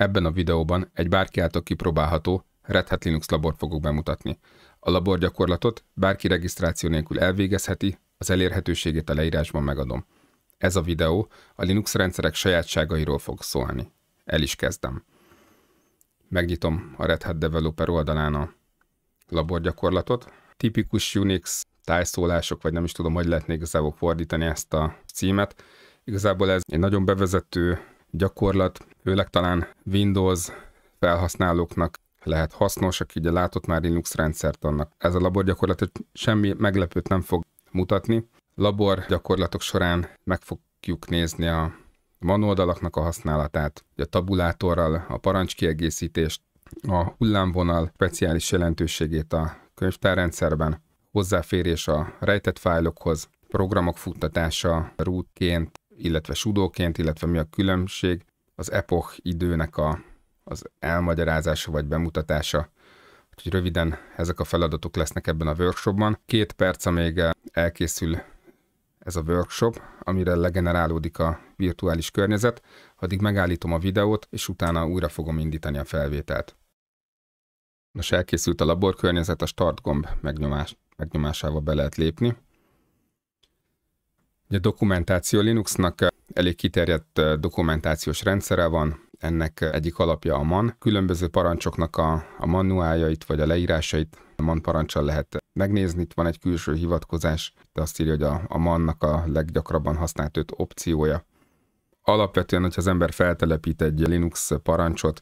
Ebben a videóban egy bárki által kipróbálható Red Hat Linux labort fogok bemutatni. A gyakorlatot bárki regisztráció nélkül elvégezheti, az elérhetőségét a leírásban megadom. Ez a videó a Linux rendszerek sajátságairól fog szólni. El is kezdem. Megnyitom a Red Hat Developer oldalán a gyakorlatot. Tipikus Unix tájszólások, vagy nem is tudom, hogy lehetnék igazából fordítani ezt a címet. Igazából ez egy nagyon bevezető gyakorlat, főleg talán Windows felhasználóknak lehet hasznos, aki ugye látott már Linux rendszert annak. Ez a labor gyakorlat semmi meglepőt nem fog mutatni. Labor gyakorlatok során meg fogjuk nézni a manoldalaknak a használatát, a tabulátorral, a parancskiegészítést, a hullámvonal speciális jelentőségét a könyvtárrendszerben, hozzáférés a rejtett fájlokhoz, programok futtatása rootként, illetve sudóként, illetve mi a különbség, az epoch időnek a, az elmagyarázása vagy bemutatása. Úgyhogy röviden ezek a feladatok lesznek ebben a workshopban. Két perc, amíg eh, elkészül ez a workshop, amire legenerálódik a virtuális környezet, addig megállítom a videót, és utána újra fogom indítani a felvételt. Nos, elkészült a laborkörnyezet, a start gomb megnyomás, megnyomásával be lehet lépni. Ugye dokumentáció Linuxnak eh, elég kiterjedt eh, dokumentációs rendszere van, ennek eh, egyik alapja a MAN. Különböző parancsoknak a, a manuáljait vagy a leírásait a MAN parancsal lehet megnézni. Itt van egy külső hivatkozás, de azt írja, hogy a, a MAN-nak a leggyakrabban használt öt opciója. Alapvetően, hogyha az ember feltelepít egy Linux parancsot,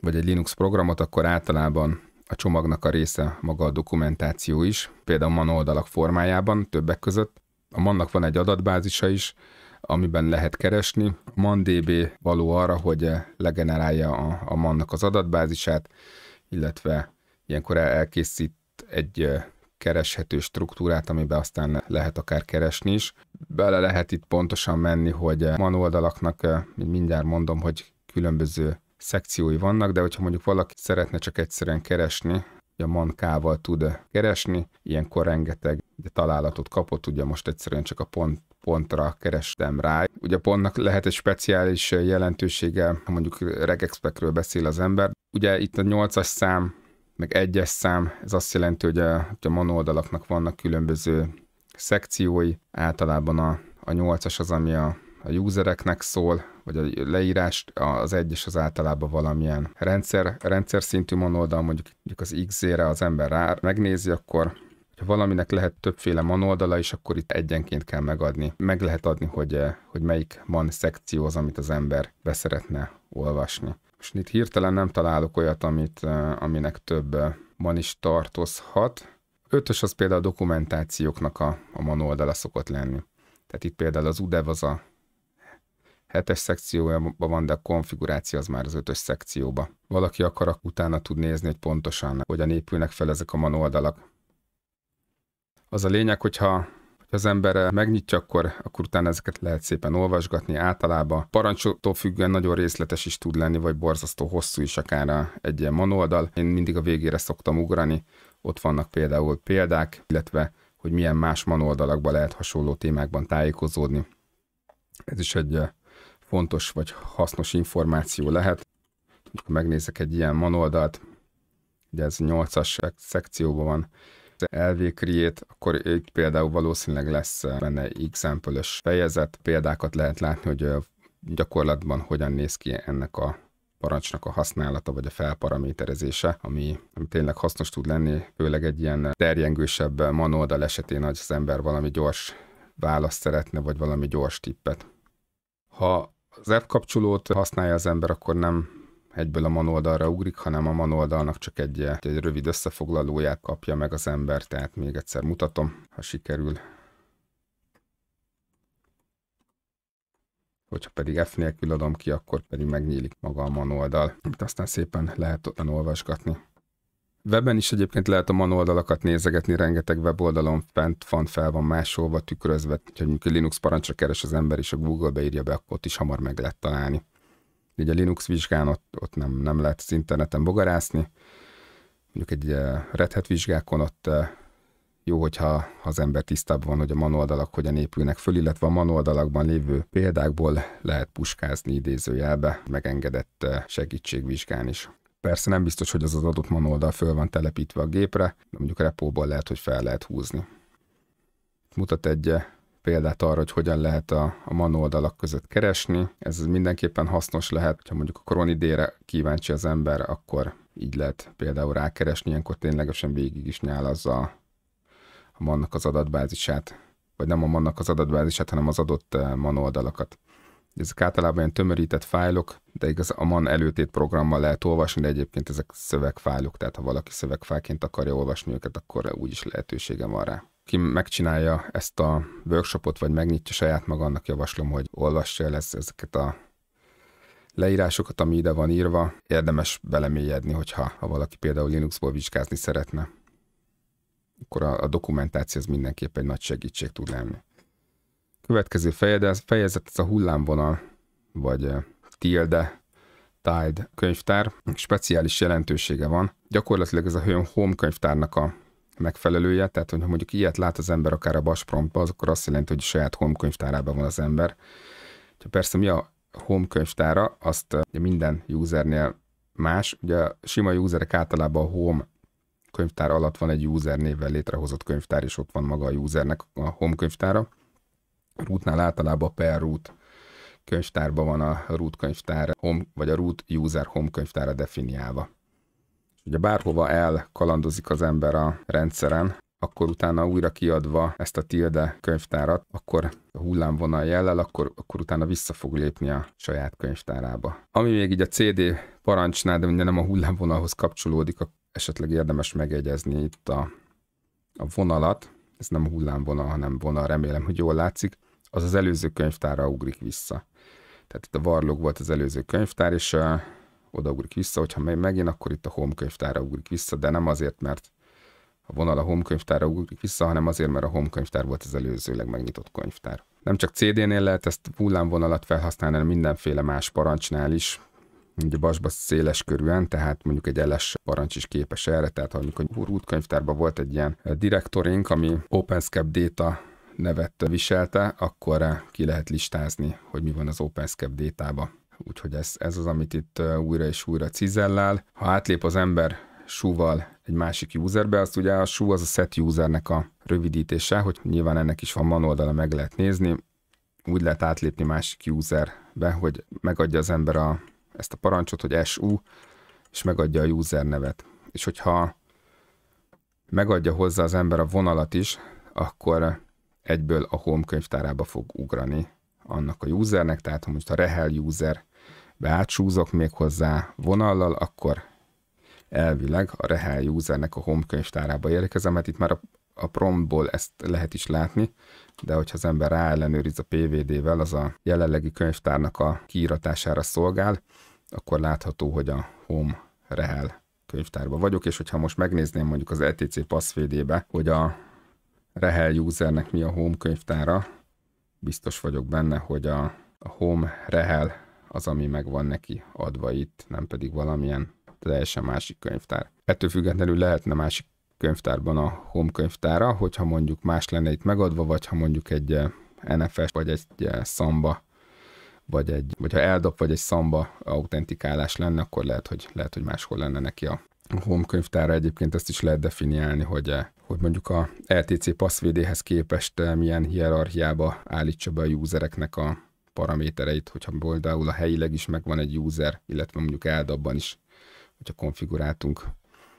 vagy egy Linux programot, akkor általában a csomagnak a része maga a dokumentáció is, például MAN oldalak formájában többek között, a mannak van egy adatbázisa is, amiben lehet keresni. A ManDB való arra, hogy legenerálja a, a mannak az adatbázisát, illetve ilyenkor elkészít egy kereshető struktúrát, amiben aztán lehet akár keresni is. Bele lehet itt pontosan menni, hogy man oldalaknak, mindjárt mondom, hogy különböző szekciói vannak, de hogyha mondjuk valaki szeretne csak egyszerűen keresni, ugye mankával tud keresni, ilyenkor rengeteg ugye, találatot kapott, ugye most egyszerűen csak a pont, pontra kerestem rá. Ugye a pontnak lehet egy speciális jelentősége, ha mondjuk regexpekről beszél az ember. Ugye itt a 8-as szám, meg egyes szám, ez azt jelenti, hogy a, hogy a monoldalaknak vannak különböző szekciói, általában a, a 8-as az, ami a a usereknek szól, vagy a leírás, az egyes az általában valamilyen rendszer, rendszer szintű monoldal, mondjuk, mondjuk az XZ-re az ember rá megnézi, akkor ha valaminek lehet többféle manoldala, és akkor itt egyenként kell megadni. Meg lehet adni, hogy, eh, hogy melyik man szekció az, amit az ember beszeretne olvasni. Most itt hirtelen nem találok olyat, amit, eh, aminek több eh, man is tartozhat. Ötös az például a dokumentációknak a, a manoldala szokott lenni. Tehát itt például az UDEV az a hetes szekciójában van, de a konfiguráció az már az ötös szekcióba. Valaki akar, utána tud nézni, hogy pontosan hogyan épülnek fel ezek a manoldalak. Az a lényeg, hogyha az ember megnyitja, akkor, akkor utána ezeket lehet szépen olvasgatni általában. Parancsoltól függően nagyon részletes is tud lenni, vagy borzasztó hosszú is akár egy ilyen manoldal. Én mindig a végére szoktam ugrani, ott vannak például példák, illetve hogy milyen más manoldalakban lehet hasonló témákban tájékozódni. Ez is egy fontos vagy hasznos információ lehet. Ha megnézek egy ilyen manoldalt, ugye ez 8-as szekcióban van, LV Create, akkor itt például valószínűleg lesz eh, benne example fejezet, példákat lehet látni, hogy eh, gyakorlatban hogyan néz ki ennek a parancsnak a használata vagy a felparaméterezése, ami, ami tényleg hasznos tud lenni, főleg egy ilyen terjengősebb manoldal esetén, hogy az ember valami gyors választ szeretne, vagy valami gyors tippet. Ha az app kapcsolót használja az ember, akkor nem egyből a manoldalra ugrik, hanem a manoldalnak csak egy, egy rövid összefoglalóját kapja meg az ember, tehát még egyszer mutatom, ha sikerül. Hogyha pedig F nélkül adom ki, akkor pedig megnyílik maga a manoldal, amit aztán szépen lehet olvasgatni. Webben is egyébként lehet a manoldalakat nézegetni, rengeteg weboldalon fent van, fel van másolva, tükrözve, hogy mondjuk Linux parancsra keres az ember, és a Google beírja be, akkor ott is hamar meg lehet találni. Így a Linux vizsgán ott, ott nem, nem lehet az interneten bogarászni. Mondjuk egy eh, Red Hat vizsgákon ott eh, jó, hogyha az ember tisztább van, hogy a manoldalak hogyan épülnek föl, illetve a manoldalakban lévő példákból lehet puskázni idézőjelbe, megengedett eh, segítségvizsgán is. Persze nem biztos, hogy az az adott manoldal föl van telepítve a gépre, de mondjuk repóból lehet, hogy fel lehet húzni. Mutat egy eh, példát arra, hogy hogyan lehet a, a manoldalak között keresni. Ez mindenképpen hasznos lehet, ha mondjuk a koronidére kíváncsi az ember, akkor így lehet például rákeresni, ilyenkor ténylegesen végig is nyálazza a, a mannak az adatbázisát, vagy nem a mannak az adatbázisát, hanem az adott eh, manoldalakat ezek általában ilyen tömörített fájlok, de igaz a MAN előtét programmal lehet olvasni, de egyébként ezek szövegfájlok, tehát ha valaki szövegfájként akarja olvasni őket, akkor úgyis lehetősége van rá. Ki megcsinálja ezt a workshopot, vagy megnyitja saját maga, annak javaslom, hogy olvassa el ezeket a leírásokat, ami ide van írva, érdemes belemélyedni, hogyha ha valaki például Linuxból vizsgázni szeretne. Akkor a, a dokumentáció ez mindenképp egy nagy segítség tud lenni. Következő fejezet, ez a hullámvonal, vagy eh, tilde, tide könyvtár. Speciális jelentősége van. Gyakorlatilag ez a Home Home könyvtárnak a megfelelője, tehát hogyha mondjuk ilyet lát az ember akár a Baspromptba, az akkor azt jelenti, hogy a saját home könyvtárában van az ember. Úgyhogy persze mi a home könyvtára, azt eh, ugye minden usernél más. Ugye a sima userek általában a home könyvtár alatt van egy user névvel létrehozott könyvtár, és ott van maga a usernek a home könyvtára rútnál általában per root könyvtárban van a root könyvtár, home, vagy a root user home könyvtára definiálva. Ugye bárhova elkalandozik az ember a rendszeren, akkor utána újra kiadva ezt a tilde könyvtárat, akkor a hullámvonal jellel, akkor, akkor utána vissza fog lépni a saját könyvtárába. Ami még így a CD parancsnál, de nem a hullámvonalhoz kapcsolódik, esetleg érdemes megegyezni itt a, a vonalat, ez nem hullámvonal, hanem vonal, remélem, hogy jól látszik az az előző könyvtára ugrik vissza. Tehát itt a Varlog volt az előző könyvtár, és uh, oda ugrik vissza, hogyha megy megint, akkor itt a home könyvtára ugrik vissza, de nem azért, mert a vonal a home könyvtárra ugrik vissza, hanem azért, mert a home könyvtár volt az előzőleg megnyitott könyvtár. Nem csak CD-nél lehet ezt hullámvonalat felhasználni, hanem mindenféle más parancsnál is, ugye basba széles körűen, tehát mondjuk egy LS parancs is képes erre, tehát amikor Root könyvtárban volt egy ilyen eh, direktorink, ami OpenScape data nevet viselte, akkor eh, ki lehet listázni, hogy mi van az OpenSCAP détába. Úgyhogy ez, ez az, amit itt eh, újra és újra cizellál. Ha átlép az ember súval egy másik userbe, azt ugye a sú az a set usernek a rövidítése, hogy nyilván ennek is van manoldala, meg lehet nézni. Úgy lehet átlépni másik userbe, hogy megadja az ember a, ezt a parancsot, hogy SU, és megadja a user nevet. És hogyha megadja hozzá az ember a vonalat is, akkor eh, egyből a Home könyvtárába fog ugrani annak a usernek, tehát ha most a Rehel user átsúzok még hozzá vonallal, akkor elvileg a Rehel usernek a Home könyvtárába érkezem, mert itt már a, a promptból ezt lehet is látni, de hogyha az ember ráellenőriz a PVD-vel, az a jelenlegi könyvtárnak a kiíratására szolgál, akkor látható, hogy a Home Rehel könyvtárba vagyok, és hogyha most megnézném mondjuk az ETC passzvédébe, hogy a Rehel usernek mi a Home könyvtára. Biztos vagyok benne, hogy a, Home Rehel az, ami meg van neki adva itt, nem pedig valamilyen teljesen másik könyvtár. Ettől függetlenül lehetne másik könyvtárban a home könyvtára, hogyha mondjuk más lenne itt megadva, vagy ha mondjuk egy eh, NFS, vagy egy eh, szamba, vagy egy, vagy ha eldob, vagy egy szamba autentikálás lenne, akkor lehet, hogy, lehet, hogy máshol lenne neki a a Home könyvtára egyébként ezt is lehet definiálni, hogy, eh, hogy mondjuk a LTC passzvédéhez képest eh, milyen hierarchiába állítsa be a usereknek a paramétereit, hogyha például a helyileg is megvan egy user, illetve mondjuk eldabban is, hogyha konfiguráltunk,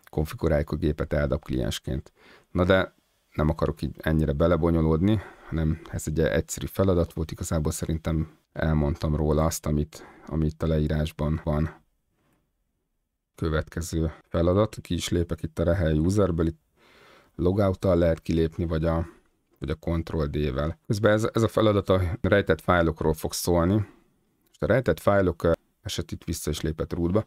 konfiguráljuk a gépet eldab kliensként. Na de nem akarok így ennyire belebonyolódni, hanem ez egy egyszerű feladat volt, igazából szerintem elmondtam róla azt, amit, amit a leírásban van következő feladat. Ki is lépek itt a rehely userből, itt logout lehet kilépni, vagy a, vagy a Ctrl D-vel. Közben ez, ez a feladat a rejtett fájlokról fog szólni. most a rejtett fájlok eset itt vissza is lépett rútba.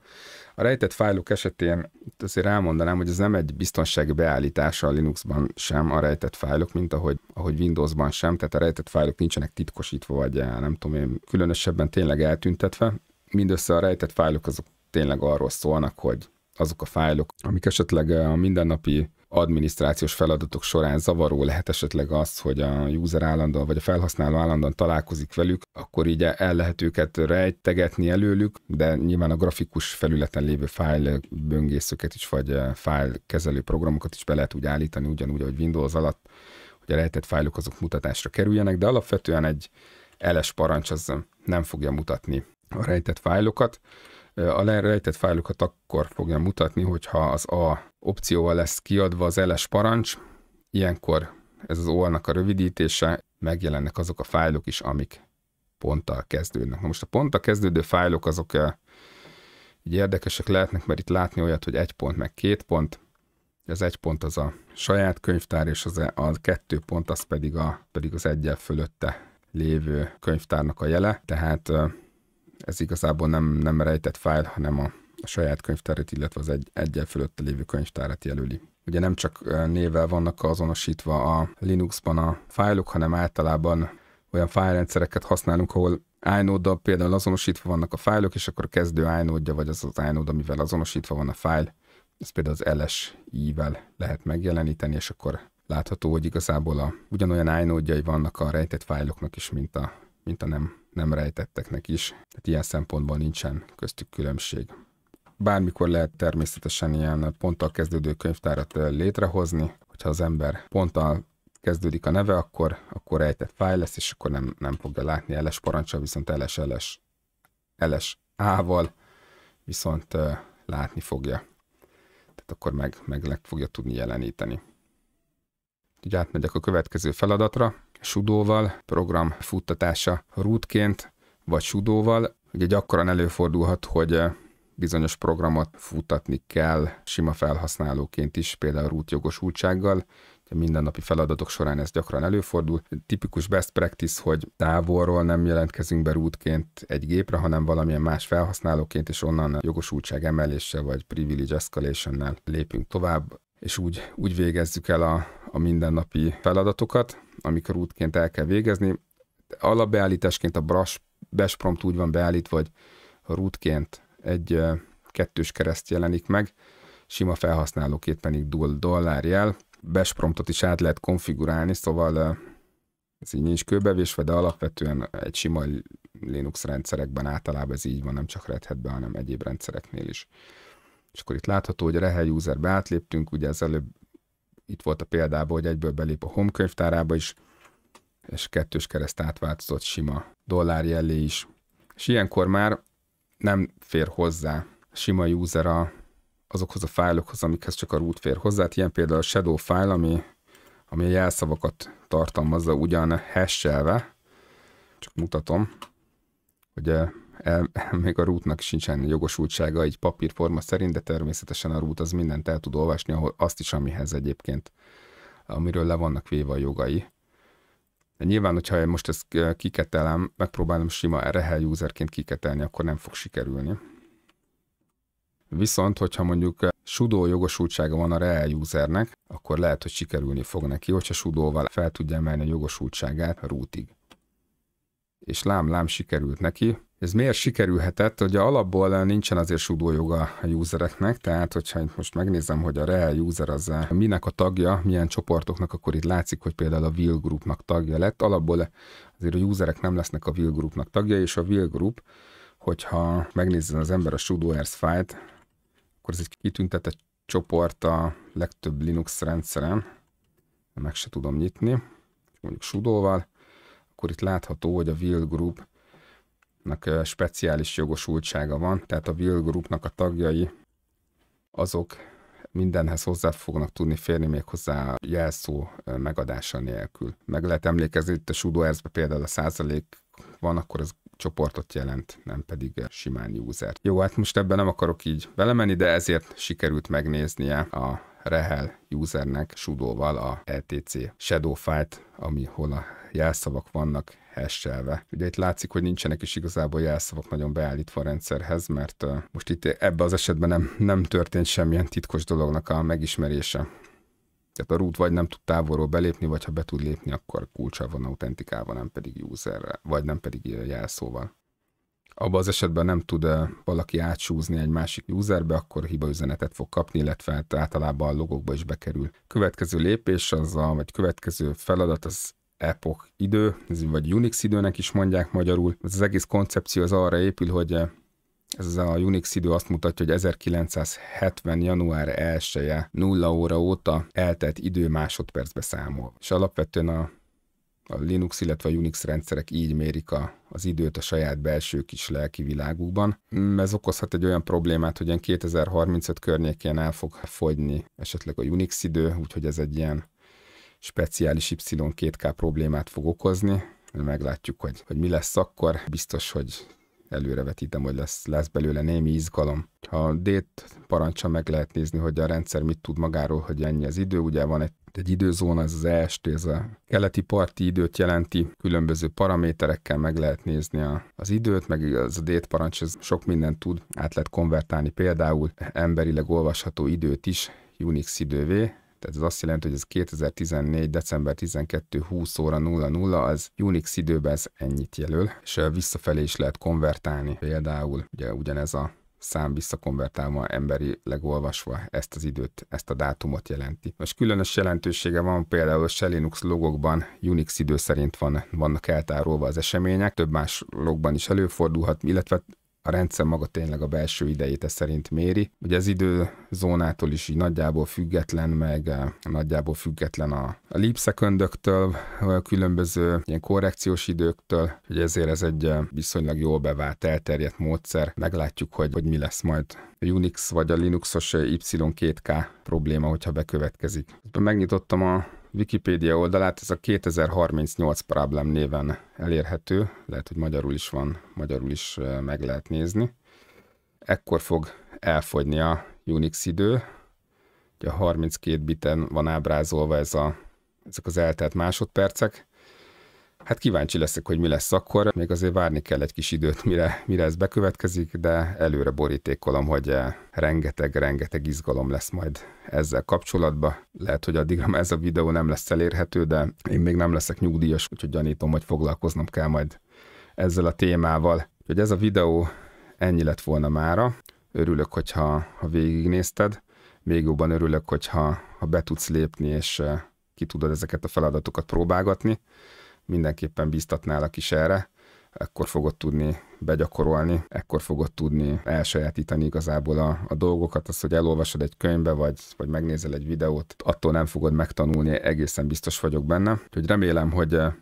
A rejtett fájlok esetén itt azért elmondanám, hogy ez nem egy biztonsági beállítása a Linuxban sem a rejtett fájlok, mint ahogy, ahogy Windowsban sem, tehát a rejtett fájlok nincsenek titkosítva, vagy nem tudom én, különösebben tényleg eltüntetve. Mindössze a rejtett fájlok azok tényleg arról szólnak, hogy azok a fájlok, amik esetleg eh, a mindennapi adminisztrációs feladatok során zavaró lehet esetleg az, hogy a user állandóan vagy a felhasználó állandóan találkozik velük, akkor így el lehet őket rejtegetni előlük, de nyilván a grafikus felületen lévő fájl böngészőket is, vagy eh, fájl kezelő programokat is be lehet úgy állítani, ugyanúgy, ahogy Windows alatt, hogy a rejtett fájlok azok mutatásra kerüljenek, de alapvetően egy LS parancs az nem fogja mutatni a rejtett fájlokat. A lerejtett fájlokat akkor fogja mutatni, hogyha az A opcióval lesz kiadva az LS parancs, ilyenkor ez az OL-nak a rövidítése, megjelennek azok a fájlok is, amik ponttal kezdődnek. Na most a ponttal kezdődő fájlok azok eh, így érdekesek lehetnek, mert itt látni olyat, hogy egy pont meg két pont, az egy pont az a saját könyvtár, és az e- a kettő pont az pedig, a, pedig az egyel fölötte lévő könyvtárnak a jele, tehát eh, ez igazából nem, nem rejtett fájl, hanem a, a saját könyvtárat, illetve az egy, egyel fölötte lévő könyvtárat jelöli. Ugye nem csak névvel vannak azonosítva a Linuxban a fájlok, hanem általában olyan fájlrendszereket használunk, ahol inode például azonosítva vannak a fájlok, és akkor a kezdő inode vagy az az inode, amivel azonosítva van a fájl, Ez például az LSI-vel lehet megjeleníteni, és akkor látható, hogy igazából a, ugyanolyan inode vannak a rejtett fájloknak is, mint a, mint a nem nem rejtetteknek is. Tehát ilyen szempontból nincsen köztük különbség. Bármikor lehet természetesen ilyen ponttal kezdődő könyvtárat létrehozni, hogyha az ember ponttal kezdődik a neve, akkor, akkor rejtett fáj lesz, és akkor nem, nem fogja látni LS parancsa, viszont LS, LS, LS A-val viszont uh, látni fogja. Tehát akkor meg, meg, meg fogja tudni jeleníteni. Így átmegyek a következő feladatra sudóval, program futtatása rútként, vagy sudóval. Ugye gyakran előfordulhat, hogy eh, bizonyos programot futtatni kell sima felhasználóként is, például A mindennapi feladatok során ez gyakran előfordul. Tipikus best practice, hogy távolról nem jelentkezünk be rútként egy gépre, hanem valamilyen más felhasználóként, és onnan jogosultság emeléssel vagy privilege escalation lépünk tovább és úgy, úgy végezzük el a, a mindennapi feladatokat, amikor útként el kell végezni. Alapbeállításként a brush, bash prompt úgy van beállítva, hogy rootként egy kettős kereszt jelenik meg, sima felhasználóként pedig dollár jel. Bash promptot is át lehet konfigurálni, szóval ez így nincs kőbevésve, de alapvetően egy sima Linux rendszerekben általában ez így van, nem csak Red Hat-ben, hanem egyéb rendszereknél is és akkor itt látható, hogy a rehely userbe átléptünk, ugye az előbb itt volt a példában, hogy egyből belép a home könyvtárába is, és kettős kereszt átváltozott sima dollár jellé is. És ilyenkor már nem fér hozzá sima user a, azokhoz a fájlokhoz, amikhez csak a root fér hozzá. Hát ilyen például a shadow file, ami, ami a jelszavakat tartalmazza ugyan hashelve, csak mutatom, hogy eh, még a rútnak sincsen jogosultsága egy papírforma szerint, de természetesen a rút az mindent el tud olvasni, ahol azt is, amihez egyébként, amiről le vannak véve a jogai. De nyilván, hogyha most ezt eh, kiketelem, megpróbálom sima rehel userként kiketelni, akkor nem fog sikerülni. Viszont, hogyha mondjuk eh, sudó jogosultsága van a real usernek, akkor lehet, hogy sikerülni fog neki, hogyha sudóval fel tudja emelni a jogosultságát a rútig. És lám-lám sikerült neki, ez miért sikerülhetett? Ugye alapból nincsen azért sudójoga a usereknek, tehát hogyha itt most megnézem, hogy a real user az minek a tagja, milyen csoportoknak, akkor itt látszik, hogy például a Will Groupnak tagja lett. Alapból azért a userek nem lesznek a Will Groupnak tagja, és a Will Group, hogyha megnézzen az ember a sudoers fájt, akkor ez egy kitüntetett csoport a legtöbb Linux rendszeren, meg se tudom nyitni, mondjuk sudóval, akkor itt látható, hogy a Will Group speciális jogosultsága van, tehát a Will Groupnak a tagjai azok mindenhez hozzá fognak tudni férni még hozzá jelszó megadása nélkül. Meg lehet emlékezni, itt a sudo például a százalék van, akkor az csoportot jelent, nem pedig simán user. Jó, hát most ebben nem akarok így belemenni, de ezért sikerült megnéznie a Rehel usernek sudóval a LTC fight, ami hol a jelszavak vannak hesselve, Ugye itt látszik, hogy nincsenek is igazából jelszavak nagyon beállítva a rendszerhez, mert most itt ebbe az esetben nem, nem történt semmilyen titkos dolognak a megismerése. Tehát a root vagy nem tud távolról belépni, vagy ha be tud lépni, akkor kulcsa van autentikálva, nem pedig userrel, vagy nem pedig jelszóval. Abban az esetben nem tud valaki átsúzni egy másik userbe, akkor hibaüzenetet fog kapni, illetve hát általában a logokba is bekerül. Következő lépés az a, vagy következő feladat az epoch idő, vagy Unix időnek is mondják magyarul. Ez az egész koncepció az arra épül, hogy eh, ez a Unix idő azt mutatja, hogy 1970. január 1-e 0 óra óta eltelt idő másodpercbe számol. És alapvetően a, a Linux, illetve a Unix rendszerek így mérik a, az időt a saját belső kis lelki világukban. Mm, ez okozhat egy olyan problémát, hogy ilyen 2035 környékén el fog fogyni esetleg a Unix idő, úgyhogy ez egy ilyen speciális Y2K problémát fog okozni. Meglátjuk, hogy, hogy mi lesz akkor. Biztos, hogy előrevetítem, hogy lesz, lesz belőle némi izgalom. A dét parancsa meg lehet nézni, hogy a rendszer mit tud magáról, hogy ennyi az idő. Ugye van egy, egy időzóna, ez az EST, ez a keleti parti időt jelenti, különböző paraméterekkel meg lehet nézni a, az időt, meg az a dét parancs, ez sok mindent tud, át lehet konvertálni például emberileg olvasható időt is Unix idővé, tehát ez azt jelenti, hogy ez 2014. december 12. 20 óra 00 az Unix időben ez ennyit jelöl, és visszafelé is lehet konvertálni. Például ugye ugyanez a szám visszakonvertálva emberi legolvasva ezt az időt, ezt a dátumot jelenti. Most különös jelentősége van például a Shell Linux logokban Unix idő szerint van, vannak eltárolva az események, több más logban is előfordulhat, illetve a rendszer maga tényleg a belső idejét szerint méri. Ugye az időzónától is így nagyjából független, meg eh, nagyjából független a, a lipszeköndöktől, a különböző ilyen korrekciós időktől, ugye ezért ez egy eh, viszonylag jól bevált, elterjedt módszer. Meglátjuk, hogy, hogy mi lesz majd a Unix vagy a Linuxos eh, Y2K probléma, hogyha bekövetkezik. Megnyitottam a Wikipédia oldalát, ez a 2038 Problem néven elérhető, lehet, hogy magyarul is van, magyarul is meg lehet nézni. Ekkor fog elfogyni a Unix idő, ugye a 32 biten van ábrázolva ez a, ezek az eltelt másodpercek, Hát kíváncsi leszek, hogy mi lesz akkor. Még azért várni kell egy kis időt, mire, mire ez bekövetkezik, de előre borítékolom, hogy rengeteg-rengeteg eh, izgalom lesz majd ezzel kapcsolatban. Lehet, hogy addigra már ez a videó nem lesz elérhető, de én még nem leszek nyugdíjas, úgyhogy gyanítom, hogy foglalkoznom kell majd ezzel a témával. Úgyhogy ez a videó ennyi lett volna mára. Örülök, hogyha ha végignézted. Még jobban örülök, hogyha ha be tudsz lépni, és eh, ki tudod ezeket a feladatokat próbálgatni mindenképpen biztatnálak is erre, ekkor fogod tudni begyakorolni, ekkor fogod tudni elsajátítani igazából a, a dolgokat, az, hogy elolvasod egy könyvbe, vagy, vagy megnézel egy videót, attól nem fogod megtanulni, egészen biztos vagyok benne. Úgyhogy remélem, hogy eh,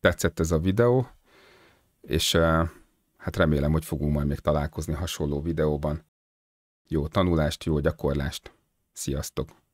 tetszett ez a videó, és eh, hát remélem, hogy fogunk majd még találkozni hasonló videóban. Jó tanulást, jó gyakorlást! Sziasztok!